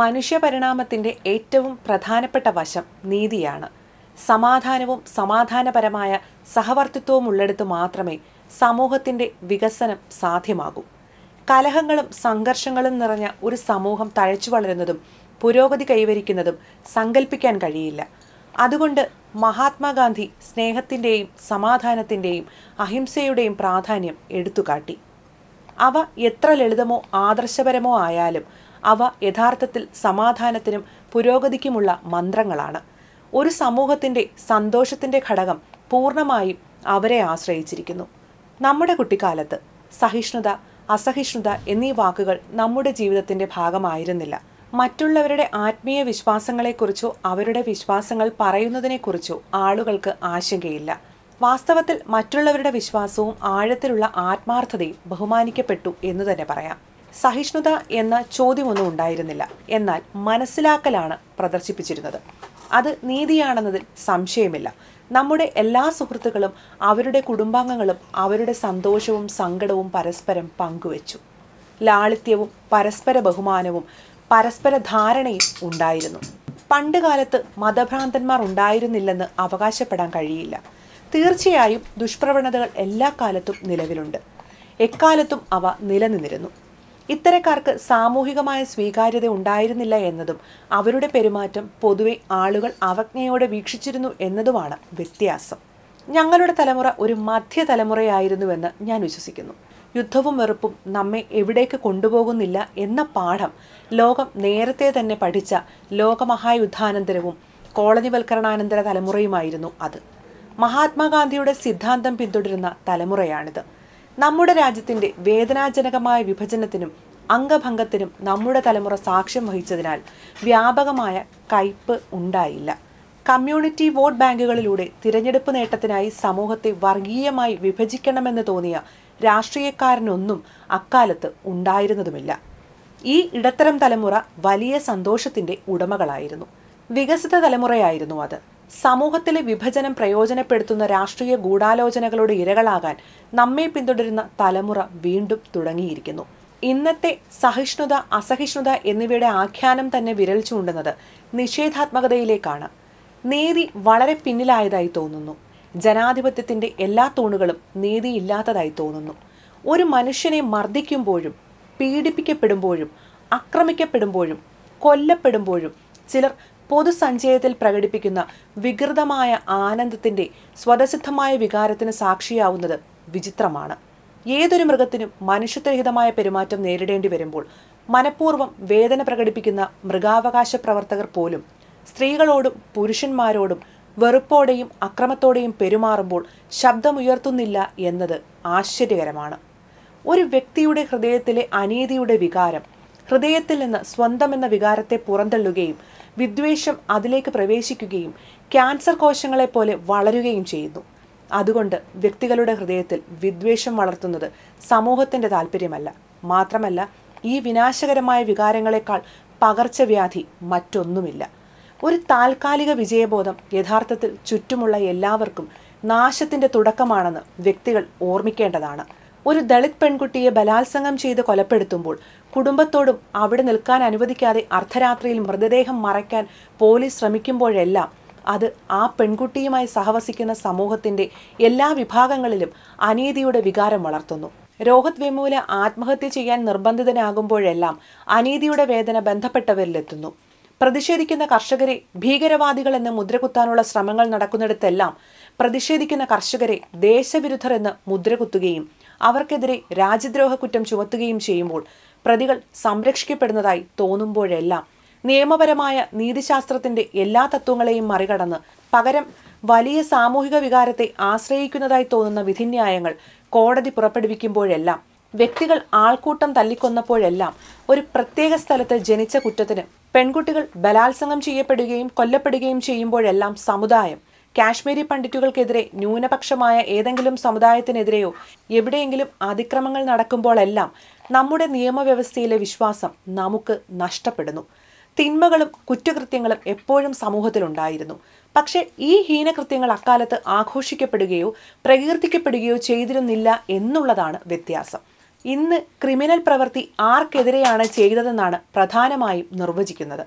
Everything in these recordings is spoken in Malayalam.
മനുഷ്യപരിണാമത്തിൻ്റെ ഏറ്റവും പ്രധാനപ്പെട്ട വശം നീതിയാണ് സമാധാനവും സമാധാനപരമായ സഹവർത്തിത്വവും ഉള്ളെടുത്ത് മാത്രമേ സമൂഹത്തിൻ്റെ വികസനം സാധ്യമാകൂ കലഹങ്ങളും സംഘർഷങ്ങളും നിറഞ്ഞ ഒരു സമൂഹം തഴച്ചു വളരുന്നതും പുരോഗതി കൈവരിക്കുന്നതും സങ്കല്പിക്കാൻ കഴിയില്ല അതുകൊണ്ട് മഹാത്മാഗാന്ധി സ്നേഹത്തിൻ്റെയും സമാധാനത്തിൻ്റെയും അഹിംസയുടെയും പ്രാധാന്യം എടുത്തുകാട്ടി അവ എത്ര ലളിതമോ ആദർശപരമോ ആയാലും അവ യഥാർത്ഥത്തിൽ സമാധാനത്തിനും പുരോഗതിക്കുമുള്ള മന്ത്രങ്ങളാണ് ഒരു സമൂഹത്തിൻ്റെ സന്തോഷത്തിൻ്റെ ഘടകം പൂർണ്ണമായും അവരെ ആശ്രയിച്ചിരിക്കുന്നു നമ്മുടെ കുട്ടിക്കാലത്ത് സഹിഷ്ണുത അസഹിഷ്ണുത എന്നീ വാക്കുകൾ നമ്മുടെ ജീവിതത്തിൻ്റെ ഭാഗമായിരുന്നില്ല മറ്റുള്ളവരുടെ ആത്മീയ വിശ്വാസങ്ങളെക്കുറിച്ചോ അവരുടെ വിശ്വാസങ്ങൾ പറയുന്നതിനെക്കുറിച്ചോ ആളുകൾക്ക് ആശങ്കയില്ല വാസ്തവത്തിൽ മറ്റുള്ളവരുടെ വിശ്വാസവും ആഴത്തിലുള്ള ആത്മാർത്ഥതയും ബഹുമാനിക്കപ്പെട്ടു എന്ന് തന്നെ പറയാം സഹിഷ്ണുത എന്ന ചോദ്യമൊന്നും ഉണ്ടായിരുന്നില്ല എന്നാൽ മനസ്സിലാക്കലാണ് പ്രദർശിപ്പിച്ചിരുന്നത് അത് നീതിയാണെന്നതിൽ സംശയമില്ല നമ്മുടെ എല്ലാ സുഹൃത്തുക്കളും അവരുടെ കുടുംബാംഗങ്ങളും അവരുടെ സന്തോഷവും സങ്കടവും പരസ്പരം പങ്കുവച്ചു ലാളിത്യവും പരസ്പര ബഹുമാനവും പരസ്പര ധാരണയും ഉണ്ടായിരുന്നു പണ്ട് കാലത്ത് മതഭ്രാന്തന്മാർ ഉണ്ടായിരുന്നില്ലെന്ന് അവകാശപ്പെടാൻ കഴിയില്ല തീർച്ചയായും ദുഷ്പ്രവണതകൾ എല്ലാ കാലത്തും നിലവിലുണ്ട് എക്കാലത്തും അവ നിലനിന്നിരുന്നു ഇത്തരക്കാർക്ക് സാമൂഹികമായ സ്വീകാര്യത ഉണ്ടായിരുന്നില്ല എന്നതും അവരുടെ പെരുമാറ്റം പൊതുവെ ആളുകൾ അവജ്ഞയോടെ വീക്ഷിച്ചിരുന്നു എന്നതുമാണ് വ്യത്യാസം ഞങ്ങളുടെ തലമുറ ഒരു മധ്യ തലമുറയായിരുന്നുവെന്ന് ഞാൻ വിശ്വസിക്കുന്നു യുദ്ധവും വെറുപ്പും നമ്മെ എവിടേക്ക് കൊണ്ടുപോകുന്നില്ല എന്ന പാഠം ലോകം നേരത്തെ തന്നെ പഠിച്ച ലോകമഹായുദ്ധാനന്തരവും കോളനിവൽക്കരണാനന്തര തലമുറയുമായിരുന്നു അത് മഹാത്മാഗാന്ധിയുടെ സിദ്ധാന്തം പിന്തുടരുന്ന തലമുറയാണിത് നമ്മുടെ രാജ്യത്തിന്റെ വേദനാജനകമായ വിഭജനത്തിനും അംഗഭംഗത്തിനും നമ്മുടെ തലമുറ സാക്ഷ്യം വഹിച്ചതിനാൽ വ്യാപകമായ കയ്പ് ഉണ്ടായില്ല കമ്മ്യൂണിറ്റി വോട്ട് ബാങ്കുകളിലൂടെ തിരഞ്ഞെടുപ്പ് നേട്ടത്തിനായി സമൂഹത്തെ വർഗീയമായി വിഭജിക്കണമെന്ന് തോന്നിയ രാഷ്ട്രീയക്കാരനൊന്നും അക്കാലത്ത് ഉണ്ടായിരുന്നതുമില്ല ഈ ഇടത്തരം തലമുറ വലിയ സന്തോഷത്തിന്റെ ഉടമകളായിരുന്നു വികസിത തലമുറയായിരുന്നു അത് സമൂഹത്തിലെ വിഭജനം പ്രയോജനപ്പെടുത്തുന്ന രാഷ്ട്രീയ ഗൂഢാലോചനകളുടെ ഇരകളാകാൻ നമ്മെ പിന്തുടരുന്ന തലമുറ വീണ്ടും തുടങ്ങിയിരിക്കുന്നു ഇന്നത്തെ സഹിഷ്ണുത അസഹിഷ്ണുത എന്നിവയുടെ ആഖ്യാനം തന്നെ വിരൽ ചൂണ്ടുന്നത് നിഷേധാത്മകതയിലേക്കാണ് നീതി വളരെ പിന്നിലായതായി തോന്നുന്നു ജനാധിപത്യത്തിന്റെ എല്ലാ തൂണുകളും നീതിയില്ലാത്തതായി തോന്നുന്നു ഒരു മനുഷ്യനെ മർദ്ദിക്കുമ്പോഴും പീഡിപ്പിക്കപ്പെടുമ്പോഴും ആക്രമിക്കപ്പെടുമ്പോഴും കൊല്ലപ്പെടുമ്പോഴും ചിലർ പൊതുസഞ്ചയത്തിൽ പ്രകടിപ്പിക്കുന്ന വികൃതമായ ആനന്ദത്തിന്റെ സ്വതസിദ്ധമായ വികാരത്തിന് സാക്ഷിയാവുന്നത് വിചിത്രമാണ് ഏതൊരു മൃഗത്തിനും മനുഷ്യത്വരഹിതമായ പെരുമാറ്റം നേരിടേണ്ടി വരുമ്പോൾ മനഃപൂർവ്വം വേദന പ്രകടിപ്പിക്കുന്ന മൃഗാവകാശ പ്രവർത്തകർ പോലും സ്ത്രീകളോടും പുരുഷന്മാരോടും വെറുപ്പോടെയും അക്രമത്തോടെയും പെരുമാറുമ്പോൾ ശബ്ദമുയർത്തുന്നില്ല എന്നത് ആശ്ചര്യകരമാണ് ഒരു വ്യക്തിയുടെ ഹൃദയത്തിലെ അനീതിയുടെ വികാരം ഹൃദയത്തിൽ നിന്ന് സ്വന്തം എന്ന വികാരത്തെ പുറന്തള്ളുകയും വിദ്വേഷം അതിലേക്ക് പ്രവേശിക്കുകയും ക്യാൻസർ കോശങ്ങളെ പോലെ വളരുകയും ചെയ്യുന്നു അതുകൊണ്ട് വ്യക്തികളുടെ ഹൃദയത്തിൽ വിദ്വേഷം വളർത്തുന്നത് സമൂഹത്തിൻ്റെ താല്പര്യമല്ല മാത്രമല്ല ഈ വിനാശകരമായ വികാരങ്ങളെക്കാൾ പകർച്ചവ്യാധി മറ്റൊന്നുമില്ല ഒരു താൽക്കാലിക വിജയബോധം യഥാർത്ഥത്തിൽ ചുറ്റുമുള്ള എല്ലാവർക്കും നാശത്തിൻ്റെ തുടക്കമാണെന്ന് വ്യക്തികൾ ഓർമ്മിക്കേണ്ടതാണ് ഒരു ദളിത് പെൺകുട്ടിയെ ബലാത്സംഗം ചെയ്ത് കൊലപ്പെടുത്തുമ്പോൾ കുടുംബത്തോടും അവിടെ നിൽക്കാൻ അനുവദിക്കാതെ അർദ്ധരാത്രിയിൽ മൃതദേഹം മറയ്ക്കാൻ പോലീസ് ശ്രമിക്കുമ്പോഴെല്ലാം അത് ആ പെൺകുട്ടിയുമായി സഹവസിക്കുന്ന സമൂഹത്തിന്റെ എല്ലാ വിഭാഗങ്ങളിലും അനീതിയുടെ വികാരം വളർത്തുന്നു രോഹത് വിമൂല ആത്മഹത്യ ചെയ്യാൻ നിർബന്ധിതനാകുമ്പോഴെല്ലാം അനീതിയുടെ വേദന ബന്ധപ്പെട്ടവരിലെത്തുന്നു പ്രതിഷേധിക്കുന്ന കർഷകരെ ഭീകരവാദികൾ എന്ന് മുദ്രകുത്താനുള്ള ശ്രമങ്ങൾ നടക്കുന്നിടത്തെല്ലാം പ്രതിഷേധിക്കുന്ന കർഷകരെ ദേശവിരുദ്ധർ എന്ന് മുദ്രകുത്തുകയും അവർക്കെതിരെ രാജ്യദ്രോഹ കുറ്റം ചുമത്തുകയും ചെയ്യുമ്പോൾ പ്രതികൾ സംരക്ഷിക്കപ്പെടുന്നതായി തോന്നുമ്പോഴെല്ലാം നിയമപരമായ നീതിശാസ്ത്രത്തിന്റെ എല്ലാ തത്വങ്ങളെയും മറികടന്ന് പകരം വലിയ സാമൂഹിക വികാരത്തെ ആശ്രയിക്കുന്നതായി തോന്നുന്ന വിധിന്യായങ്ങൾ കോടതി പുറപ്പെടുവിക്കുമ്പോഴെല്ലാം വ്യക്തികൾ ആൾക്കൂട്ടം തല്ലിക്കൊന്നപ്പോഴെല്ലാം ഒരു പ്രത്യേക സ്ഥലത്ത് ജനിച്ച കുറ്റത്തിന് പെൺകുട്ടികൾ ബലാത്സംഗം ചെയ്യപ്പെടുകയും കൊല്ലപ്പെടുകയും ചെയ്യുമ്പോഴെല്ലാം സമുദായം കാശ്മീരി പണ്ഡിറ്റുകൾക്കെതിരെ ന്യൂനപക്ഷമായ ഏതെങ്കിലും സമുദായത്തിനെതിരെയോ എവിടെയെങ്കിലും അതിക്രമങ്ങൾ നടക്കുമ്പോഴെല്ലാം നമ്മുടെ നിയമവ്യവസ്ഥയിലെ വിശ്വാസം നമുക്ക് നഷ്ടപ്പെടുന്നു തിന്മകളും കുറ്റകൃത്യങ്ങളും എപ്പോഴും സമൂഹത്തിലുണ്ടായിരുന്നു പക്ഷേ ഈ ഹീനകൃത്യങ്ങൾ അക്കാലത്ത് ആഘോഷിക്കപ്പെടുകയോ പ്രകീർത്തിക്കപ്പെടുകയോ ചെയ്തിരുന്നില്ല എന്നുള്ളതാണ് വ്യത്യാസം ഇന്ന് ക്രിമിനൽ പ്രവൃത്തി ആർക്കെതിരെയാണ് ചെയ്തതെന്നാണ് പ്രധാനമായും നിർവചിക്കുന്നത്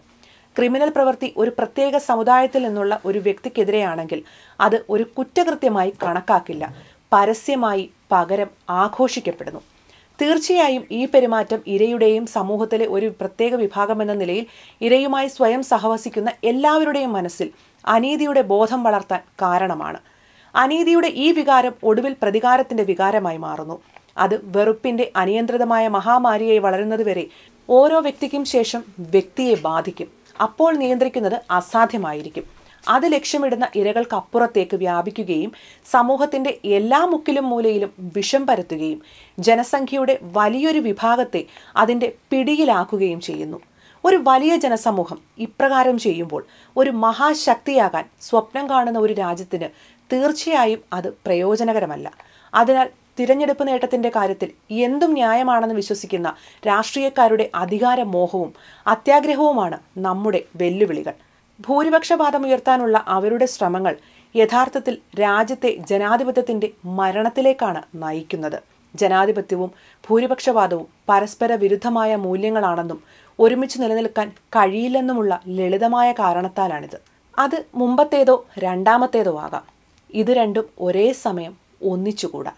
ക്രിമിനൽ പ്രവൃത്തി ഒരു പ്രത്യേക സമുദായത്തിൽ നിന്നുള്ള ഒരു വ്യക്തിക്കെതിരെയാണെങ്കിൽ അത് ഒരു കുറ്റകൃത്യമായി കണക്കാക്കില്ല പരസ്യമായി പകരം ആഘോഷിക്കപ്പെടുന്നു തീർച്ചയായും ഈ പെരുമാറ്റം ഇരയുടെയും സമൂഹത്തിലെ ഒരു പ്രത്യേക വിഭാഗമെന്ന നിലയിൽ ഇരയുമായി സ്വയം സഹവസിക്കുന്ന എല്ലാവരുടെയും മനസ്സിൽ അനീതിയുടെ ബോധം വളർത്താൻ കാരണമാണ് അനീതിയുടെ ഈ വികാരം ഒടുവിൽ പ്രതികാരത്തിന്റെ വികാരമായി മാറുന്നു അത് വെറുപ്പിന്റെ അനിയന്ത്രിതമായ മഹാമാരിയായി വളരുന്നതുവരെ ഓരോ വ്യക്തിക്കും ശേഷം വ്യക്തിയെ ബാധിക്കും അപ്പോൾ നിയന്ത്രിക്കുന്നത് അസാധ്യമായിരിക്കും അത് ലക്ഷ്യമിടുന്ന ഇരകൾക്കപ്പുറത്തേക്ക് വ്യാപിക്കുകയും സമൂഹത്തിൻ്റെ എല്ലാ മുക്കിലും മൂലയിലും വിഷം പരത്തുകയും ജനസംഖ്യയുടെ വലിയൊരു വിഭാഗത്തെ അതിൻ്റെ പിടിയിലാക്കുകയും ചെയ്യുന്നു ഒരു വലിയ ജനസമൂഹം ഇപ്രകാരം ചെയ്യുമ്പോൾ ഒരു മഹാശക്തിയാകാൻ സ്വപ്നം കാണുന്ന ഒരു രാജ്യത്തിന് തീർച്ചയായും അത് പ്രയോജനകരമല്ല അതിനാൽ തിരഞ്ഞെടുപ്പ് നേട്ടത്തിന്റെ കാര്യത്തിൽ എന്തും ന്യായമാണെന്ന് വിശ്വസിക്കുന്ന രാഷ്ട്രീയക്കാരുടെ അധികാരമോഹവും അത്യാഗ്രഹവുമാണ് നമ്മുടെ വെല്ലുവിളികൾ ഉയർത്താനുള്ള അവരുടെ ശ്രമങ്ങൾ യഥാർത്ഥത്തിൽ രാജ്യത്തെ ജനാധിപത്യത്തിന്റെ മരണത്തിലേക്കാണ് നയിക്കുന്നത് ജനാധിപത്യവും ഭൂരിപക്ഷവാദവും പരസ്പര വിരുദ്ധമായ മൂല്യങ്ങളാണെന്നും ഒരുമിച്ച് നിലനിൽക്കാൻ കഴിയില്ലെന്നുമുള്ള ലളിതമായ കാരണത്താലാണിത് അത് മുമ്പത്തേതോ രണ്ടാമത്തേതോ ആകാം ഇത് രണ്ടും ഒരേ സമയം ഒന്നിച്ചുകൂടാ